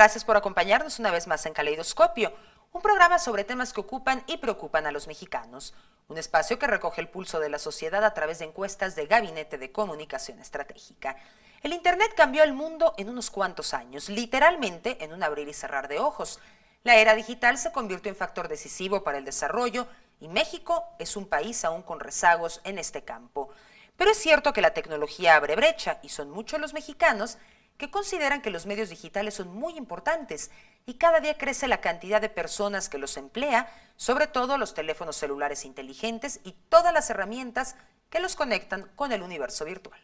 Gracias por acompañarnos una vez más en Caleidoscopio, un programa sobre temas que ocupan y preocupan a los mexicanos, un espacio que recoge el pulso de la sociedad a través de encuestas de Gabinete de Comunicación Estratégica. El Internet cambió el mundo en unos cuantos años, literalmente en un abrir y cerrar de ojos. La era digital se convirtió en factor decisivo para el desarrollo y México es un país aún con rezagos en este campo. Pero es cierto que la tecnología abre brecha y son muchos los mexicanos que consideran que los medios digitales son muy importantes y cada día crece la cantidad de personas que los emplea, sobre todo los teléfonos celulares inteligentes y todas las herramientas que los conectan con el universo virtual.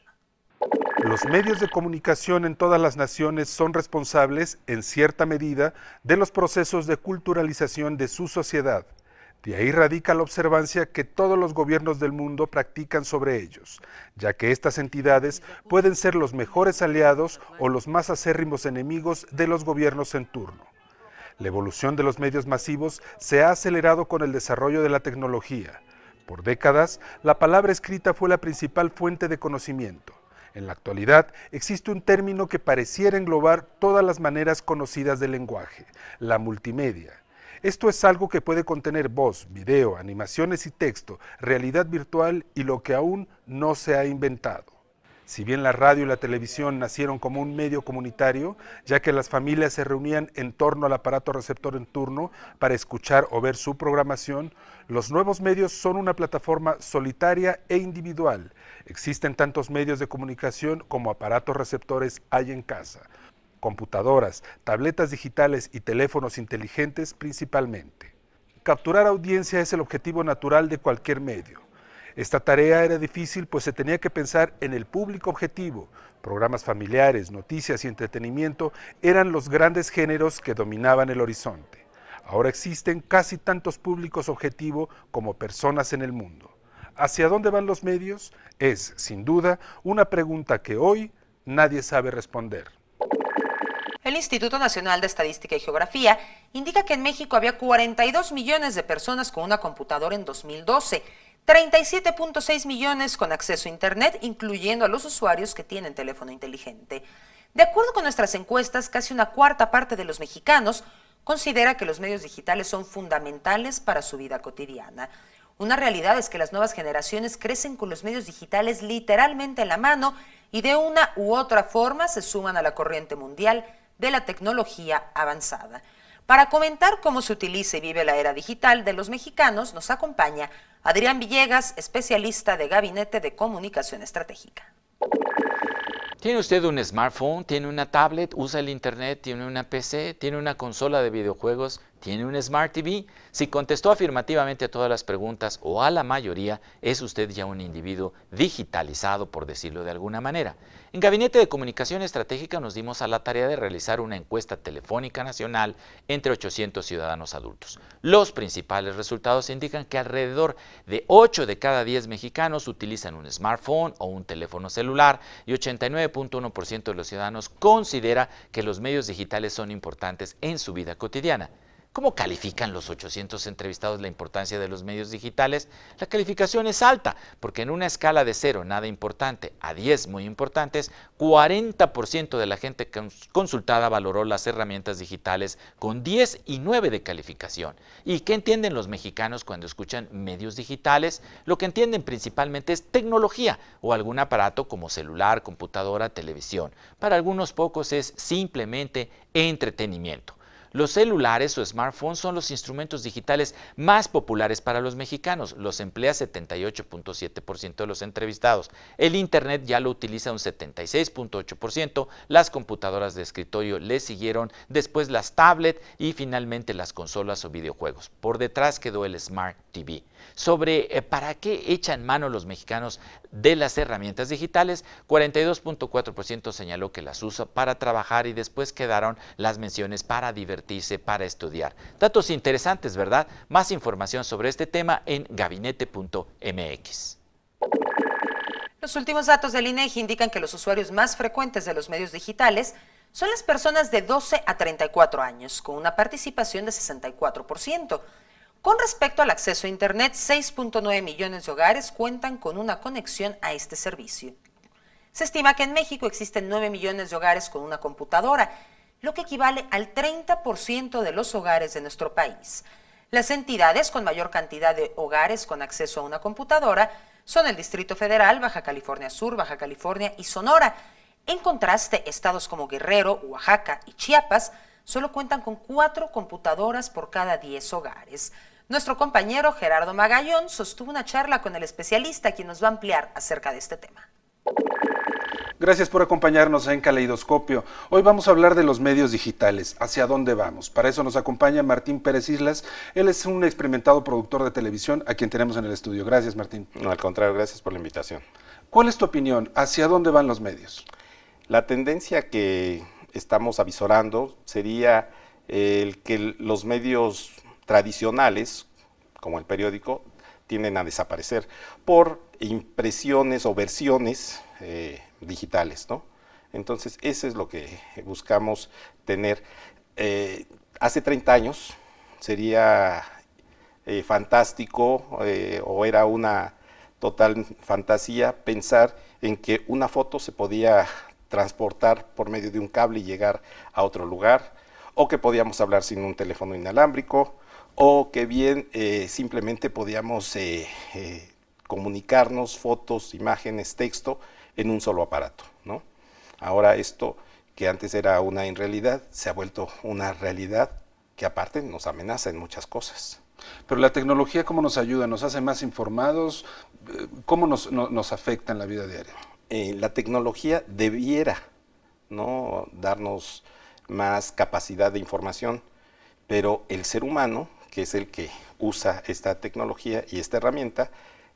Los medios de comunicación en todas las naciones son responsables, en cierta medida, de los procesos de culturalización de su sociedad. De ahí radica la observancia que todos los gobiernos del mundo practican sobre ellos, ya que estas entidades pueden ser los mejores aliados o los más acérrimos enemigos de los gobiernos en turno. La evolución de los medios masivos se ha acelerado con el desarrollo de la tecnología. Por décadas, la palabra escrita fue la principal fuente de conocimiento. En la actualidad existe un término que pareciera englobar todas las maneras conocidas del lenguaje, la multimedia esto es algo que puede contener voz, video, animaciones y texto, realidad virtual y lo que aún no se ha inventado. Si bien la radio y la televisión nacieron como un medio comunitario, ya que las familias se reunían en torno al aparato receptor en turno para escuchar o ver su programación, los nuevos medios son una plataforma solitaria e individual. Existen tantos medios de comunicación como aparatos receptores hay en casa computadoras, tabletas digitales y teléfonos inteligentes principalmente. Capturar audiencia es el objetivo natural de cualquier medio. Esta tarea era difícil pues se tenía que pensar en el público objetivo. Programas familiares, noticias y entretenimiento eran los grandes géneros que dominaban el horizonte. Ahora existen casi tantos públicos objetivo como personas en el mundo. ¿Hacia dónde van los medios? Es, sin duda, una pregunta que hoy nadie sabe responder. El Instituto Nacional de Estadística y Geografía indica que en México había 42 millones de personas con una computadora en 2012, 37.6 millones con acceso a Internet, incluyendo a los usuarios que tienen teléfono inteligente. De acuerdo con nuestras encuestas, casi una cuarta parte de los mexicanos considera que los medios digitales son fundamentales para su vida cotidiana. Una realidad es que las nuevas generaciones crecen con los medios digitales literalmente en la mano y de una u otra forma se suman a la corriente mundial de la tecnología avanzada. Para comentar cómo se utiliza y vive la era digital de los mexicanos, nos acompaña Adrián Villegas, especialista de Gabinete de Comunicación Estratégica. Tiene usted un smartphone, tiene una tablet, usa el internet, tiene una PC, tiene una consola de videojuegos, ¿Tiene un Smart TV? Si contestó afirmativamente a todas las preguntas o a la mayoría, es usted ya un individuo digitalizado, por decirlo de alguna manera. En Gabinete de Comunicación Estratégica nos dimos a la tarea de realizar una encuesta telefónica nacional entre 800 ciudadanos adultos. Los principales resultados indican que alrededor de 8 de cada 10 mexicanos utilizan un smartphone o un teléfono celular y 89.1% de los ciudadanos considera que los medios digitales son importantes en su vida cotidiana. ¿Cómo califican los 800 entrevistados la importancia de los medios digitales? La calificación es alta, porque en una escala de 0, nada importante, a 10 muy importantes, 40% de la gente consultada valoró las herramientas digitales con 10 y 9 de calificación. ¿Y qué entienden los mexicanos cuando escuchan medios digitales? Lo que entienden principalmente es tecnología o algún aparato como celular, computadora, televisión. Para algunos pocos es simplemente entretenimiento. Los celulares o smartphones son los instrumentos digitales más populares para los mexicanos, los emplea 78.7% de los entrevistados. El Internet ya lo utiliza un 76.8%, las computadoras de escritorio le siguieron, después las tablets y finalmente las consolas o videojuegos. Por detrás quedó el Smart TV. Sobre eh, para qué echan mano los mexicanos de las herramientas digitales, 42.4% señaló que las usa para trabajar y después quedaron las menciones para divertirse, para estudiar. Datos interesantes, ¿verdad? Más información sobre este tema en gabinete.mx. Los últimos datos del INEGI e indican que los usuarios más frecuentes de los medios digitales son las personas de 12 a 34 años, con una participación de 64%. Con respecto al acceso a Internet, 6.9 millones de hogares cuentan con una conexión a este servicio. Se estima que en México existen 9 millones de hogares con una computadora, lo que equivale al 30% de los hogares de nuestro país. Las entidades con mayor cantidad de hogares con acceso a una computadora son el Distrito Federal, Baja California Sur, Baja California y Sonora. En contraste, estados como Guerrero, Oaxaca y Chiapas solo cuentan con cuatro computadoras por cada 10 hogares. Nuestro compañero Gerardo Magallón sostuvo una charla con el especialista quien nos va a ampliar acerca de este tema. Gracias por acompañarnos en Caleidoscopio. Hoy vamos a hablar de los medios digitales, hacia dónde vamos. Para eso nos acompaña Martín Pérez Islas. Él es un experimentado productor de televisión a quien tenemos en el estudio. Gracias, Martín. al contrario, gracias por la invitación. ¿Cuál es tu opinión? ¿Hacia dónde van los medios? La tendencia que estamos avisorando sería eh, el que los medios tradicionales, como el periódico, tienden a desaparecer por impresiones o versiones eh, digitales, ¿no? Entonces, eso es lo que buscamos tener. Eh, hace 30 años sería eh, fantástico o era una total fantasía pensar en que una foto se podía transportar por medio de un cable y llegar a otro lugar, o que podíamos hablar sin un teléfono inalámbrico, o que bien eh, simplemente podíamos eh, eh, comunicarnos fotos, imágenes, texto en un solo aparato. ¿no? Ahora esto, que antes era una irrealidad, se ha vuelto una realidad que aparte nos amenaza en muchas cosas. Pero la tecnología, ¿cómo nos ayuda? ¿Nos hace más informados? ¿Cómo nos, nos afecta en la vida diaria? la tecnología debiera ¿no? darnos más capacidad de información, pero el ser humano que es el que usa esta tecnología y esta herramienta,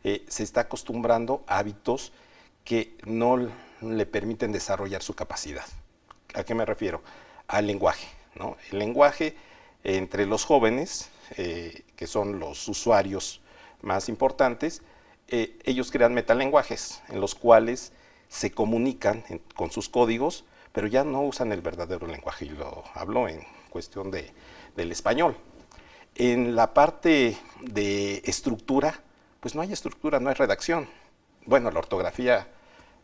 eh, se está acostumbrando a hábitos que no le permiten desarrollar su capacidad. ¿A qué me refiero? Al lenguaje. ¿no? El lenguaje entre los jóvenes, eh, que son los usuarios más importantes, eh, ellos crean metalenguajes en los cuales se comunican con sus códigos, pero ya no usan el verdadero lenguaje, y lo hablo en cuestión de, del español. En la parte de estructura, pues no hay estructura, no hay redacción. Bueno, la ortografía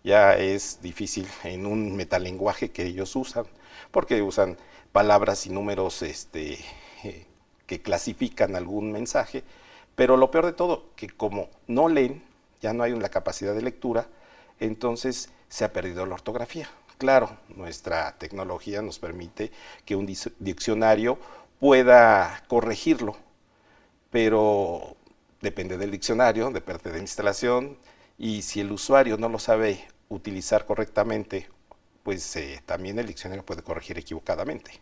ya es difícil en un metalenguaje que ellos usan, porque usan palabras y números este, eh, que clasifican algún mensaje, pero lo peor de todo, que como no leen, ya no hay una capacidad de lectura, entonces se ha perdido la ortografía. Claro, nuestra tecnología nos permite que un diccionario pueda corregirlo, pero depende del diccionario, depende de la instalación, y si el usuario no lo sabe utilizar correctamente, pues eh, también el diccionario puede corregir equivocadamente.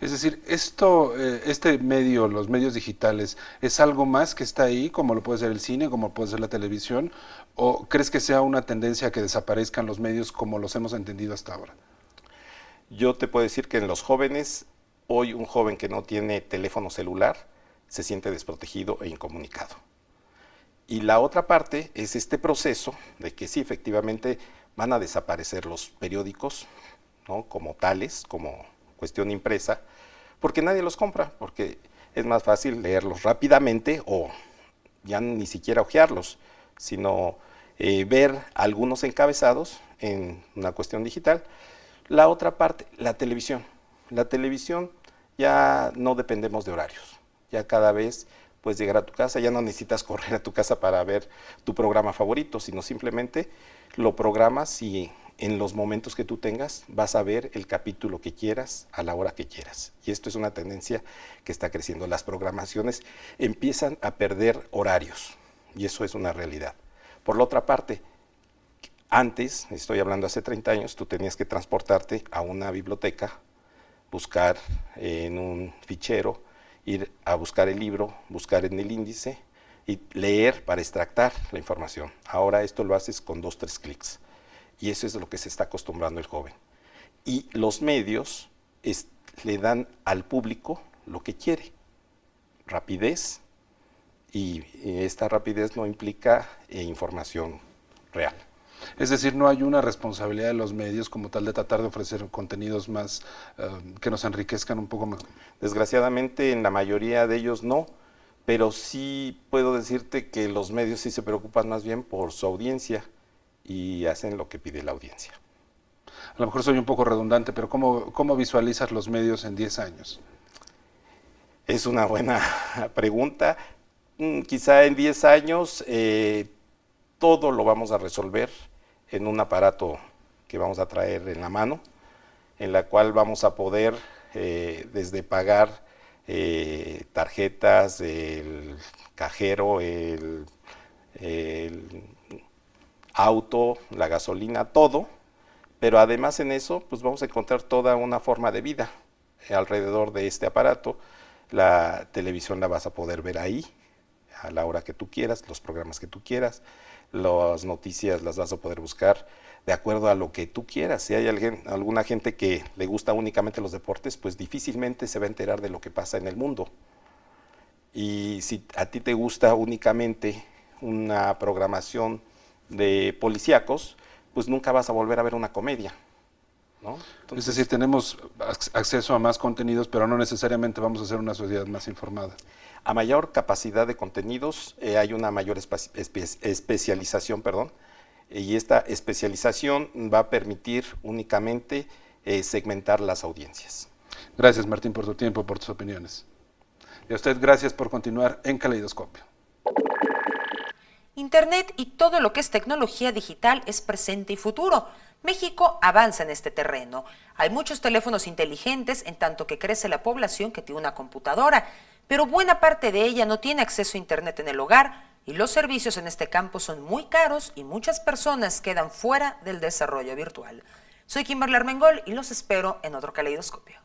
Es decir, esto, eh, este medio, los medios digitales, ¿es algo más que está ahí, como lo puede ser el cine, como puede ser la televisión? ¿O crees que sea una tendencia que desaparezcan los medios como los hemos entendido hasta ahora? Yo te puedo decir que en los jóvenes Hoy un joven que no tiene teléfono celular se siente desprotegido e incomunicado. Y la otra parte es este proceso de que sí, efectivamente, van a desaparecer los periódicos, ¿no? como tales, como cuestión impresa, porque nadie los compra, porque es más fácil leerlos rápidamente o ya ni siquiera hojearlos, sino eh, ver algunos encabezados en una cuestión digital. La otra parte, la televisión. La televisión ya no dependemos de horarios. Ya cada vez puedes llegar a tu casa, ya no necesitas correr a tu casa para ver tu programa favorito, sino simplemente lo programas y en los momentos que tú tengas vas a ver el capítulo que quieras a la hora que quieras. Y esto es una tendencia que está creciendo. Las programaciones empiezan a perder horarios y eso es una realidad. Por la otra parte, antes, estoy hablando hace 30 años, tú tenías que transportarte a una biblioteca buscar en un fichero, ir a buscar el libro, buscar en el índice y leer para extractar la información. Ahora esto lo haces con dos, tres clics. Y eso es lo que se está acostumbrando el joven. Y los medios le dan al público lo que quiere, rapidez, y esta rapidez no implica eh, información real. Es decir, no hay una responsabilidad de los medios como tal de tratar de ofrecer contenidos más eh, que nos enriquezcan un poco más. Desgraciadamente, en la mayoría de ellos no, pero sí puedo decirte que los medios sí se preocupan más bien por su audiencia y hacen lo que pide la audiencia. A lo mejor soy un poco redundante, pero ¿cómo, cómo visualizas los medios en 10 años? Es una buena pregunta. Mm, quizá en 10 años eh, todo lo vamos a resolver en un aparato que vamos a traer en la mano, en la cual vamos a poder eh, desde pagar eh, tarjetas, el cajero, el, el, auto, la gasolina, todo, pero además en eso pues vamos a encontrar toda una forma de vida alrededor de este aparato. La televisión la vas a poder ver ahí, a la hora que tú quieras, los programas que tú quieras, las noticias las vas a poder buscar de acuerdo a lo que tú quieras. Si hay alguien, alguna gente que le gusta únicamente los deportes, pues difícilmente se va a enterar de lo que pasa en el mundo. Y si a ti te gusta únicamente una programación de policíacos, pues nunca vas a volver a ver una comedia. es decir, tenemos acceso a más contenidos, pero no necesariamente vamos a ser una sociedad más informada. A mayor capacidad de contenidos eh, hay una mayor especialización, perdón, y esta especialización va a permitir únicamente eh, segmentar las audiencias. Gracias Martín por tu tiempo, por tus opiniones. Y a usted gracias por continuar en Caleidoscopio. Internet y todo lo que es tecnología digital es presente y futuro. México avanza en este terreno. Hay muchos teléfonos inteligentes en tanto que crece la población que tiene una computadora pero buena parte de ella no tiene acceso a Internet en el hogar y los servicios en este campo son muy caros y muchas personas quedan fuera del desarrollo virtual. Soy Kimberly Armengol y los espero en otro caleidoscopio.